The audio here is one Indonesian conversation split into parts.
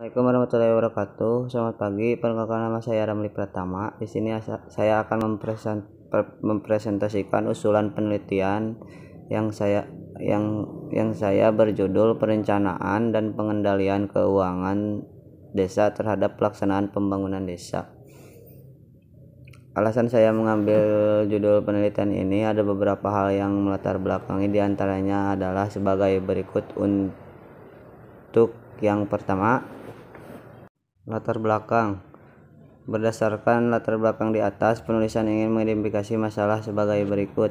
Assalamualaikum warahmatullahi wabarakatuh. Selamat pagi. Perkenalkan nama saya Ramli Pratama. Di sini saya akan mempresentasikan usulan penelitian yang saya yang yang saya berjudul perencanaan dan pengendalian keuangan desa terhadap pelaksanaan pembangunan desa. Alasan saya mengambil judul penelitian ini ada beberapa hal yang melatar belakangi diantaranya adalah sebagai berikut untuk yang pertama latar belakang berdasarkan latar belakang di atas penulisan ingin mengidentifikasi masalah sebagai berikut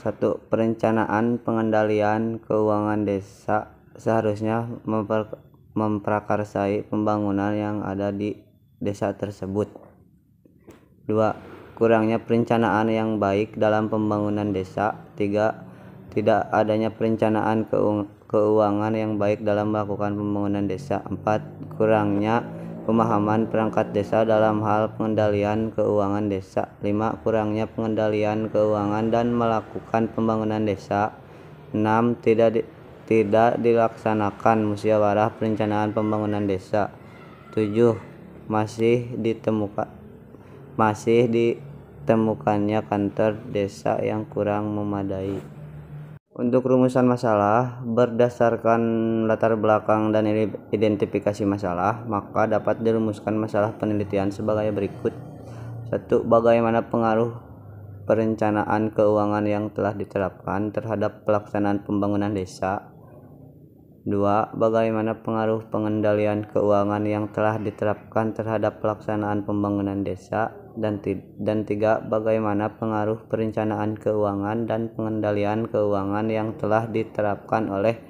satu perencanaan pengendalian keuangan desa seharusnya memper, memprakarsai pembangunan yang ada di desa tersebut dua kurangnya perencanaan yang baik dalam pembangunan desa tiga tidak adanya perencanaan keuangan keuangan yang baik dalam melakukan pembangunan desa 4 kurangnya pemahaman perangkat desa dalam hal pengendalian keuangan desa 5 kurangnya pengendalian keuangan dan melakukan pembangunan desa 6 tidak di, tidak dilaksanakan musyawarah perencanaan pembangunan desa 7 masih ditemukan masih ditemukannya kantor desa yang kurang memadai untuk rumusan masalah berdasarkan latar belakang dan identifikasi masalah, maka dapat dirumuskan masalah penelitian sebagai berikut. satu, Bagaimana pengaruh perencanaan keuangan yang telah diterapkan terhadap pelaksanaan pembangunan desa? dua, Bagaimana pengaruh pengendalian keuangan yang telah diterapkan terhadap pelaksanaan pembangunan desa? dan, dan tiga bagaimana pengaruh perencanaan keuangan dan pengendalian keuangan yang telah diterapkan oleh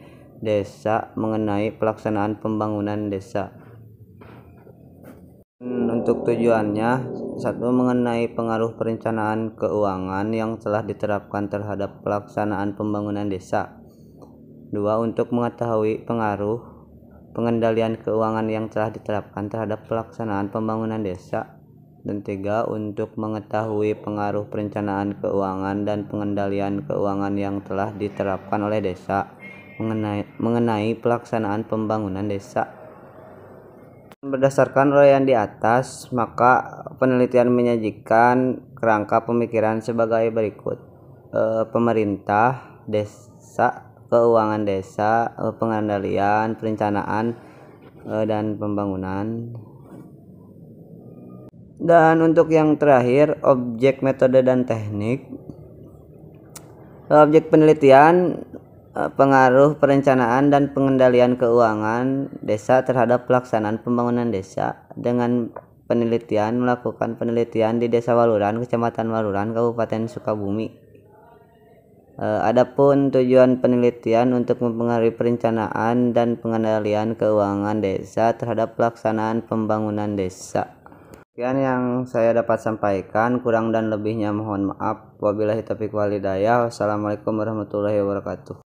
desa mengenai pelaksanaan pembangunan desa untuk tujuannya satu mengenai pengaruh perencanaan keuangan yang telah diterapkan terhadap pelaksanaan pembangunan desa dua untuk mengetahui pengaruh pengendalian keuangan yang telah diterapkan terhadap pelaksanaan pembangunan desa dan tiga untuk mengetahui pengaruh perencanaan keuangan dan pengendalian keuangan yang telah diterapkan oleh desa mengenai, mengenai pelaksanaan pembangunan desa. Berdasarkan uraian di atas, maka penelitian menyajikan kerangka pemikiran sebagai berikut: e, pemerintah, desa, keuangan desa, eh, pengendalian, perencanaan, eh, dan pembangunan. Dan untuk yang terakhir, objek metode dan teknik. Objek penelitian eh, pengaruh perencanaan dan pengendalian keuangan desa terhadap pelaksanaan pembangunan desa dengan penelitian melakukan penelitian di Desa Waluran, Kecamatan Waluran, Kabupaten Sukabumi. Eh, adapun tujuan penelitian untuk mempengaruhi perencanaan dan pengendalian keuangan desa terhadap pelaksanaan pembangunan desa. Sekian yang saya dapat sampaikan, kurang dan lebihnya mohon maaf. Wabillahi taufiq walhidayah. Wassalamualaikum warahmatullahi wabarakatuh.